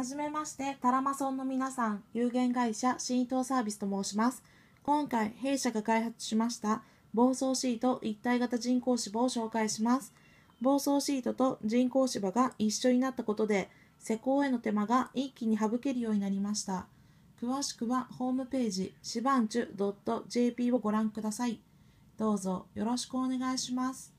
はじめまして、タラマソンの皆さん、有限会社新伊藤サービスと申します。今回、弊社が開発しました暴走シート一体型人工芝を紹介します。暴走シートと人工芝が一緒になったことで、施工への手間が一気に省けるようになりました。詳しくはホームページ、シバンチュ .jp をご覧ください。どうぞよろしくお願いします。